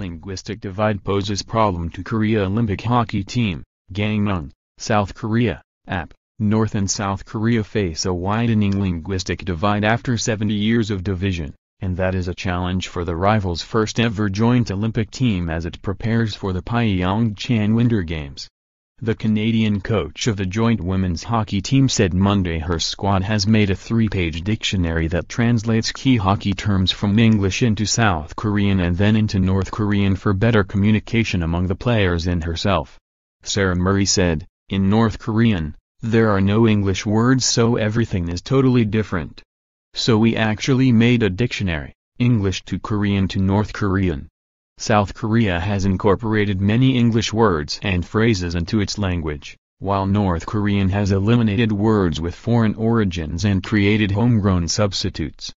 Linguistic divide poses problem to Korea Olympic hockey team, Gangneung, South Korea, app. North and South Korea face a widening linguistic divide after 70 years of division, and that is a challenge for the rivals' first ever joint Olympic team as it prepares for the Pyeongchang Winter Games. The Canadian coach of the joint women's hockey team said Monday her squad has made a three-page dictionary that translates key hockey terms from English into South Korean and then into North Korean for better communication among the players and herself. Sarah Murray said, in North Korean, there are no English words so everything is totally different. So we actually made a dictionary, English to Korean to North Korean. South Korea has incorporated many English words and phrases into its language, while North Korean has eliminated words with foreign origins and created homegrown substitutes.